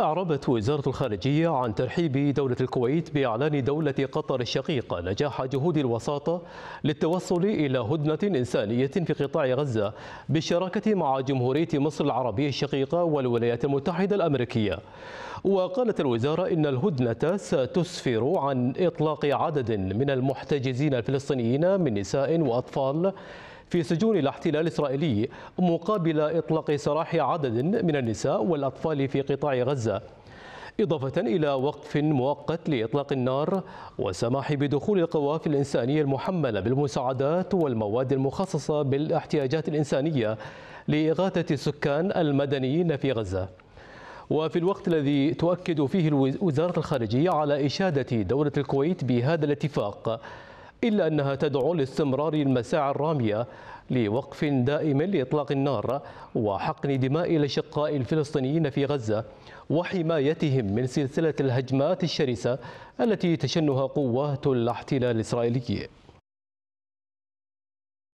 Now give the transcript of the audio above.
أعربت وزارة الخارجية عن ترحيب دولة الكويت بإعلان دولة قطر الشقيقة نجاح جهود الوساطة للتوصل إلى هدنة إنسانية في قطاع غزة بالشراكة مع جمهورية مصر العربية الشقيقة والولايات المتحدة الأمريكية وقالت الوزارة إن الهدنة ستسفر عن إطلاق عدد من المحتجزين الفلسطينيين من نساء وأطفال في سجون الاحتلال الإسرائيلي مقابل إطلاق سراح عدد من النساء والأطفال في قطاع غزة إضافة إلى وقف مؤقت لإطلاق النار والسماح بدخول القوافل الإنسانية المحملة بالمساعدات والمواد المخصصة بالاحتياجات الإنسانية لإغاثة السكان المدنيين في غزة وفي الوقت الذي تؤكد فيه وزارة الخارجية على إشادة دولة الكويت بهذا الاتفاق إلا أنها تدعو لاستمرار المساعي الرامية لوقف دائم لإطلاق النار وحقن دماء الأشقاء الفلسطينيين في غزة وحمايتهم من سلسلة الهجمات الشرسة التي تشنها قوات الاحتلال الإسرائيلي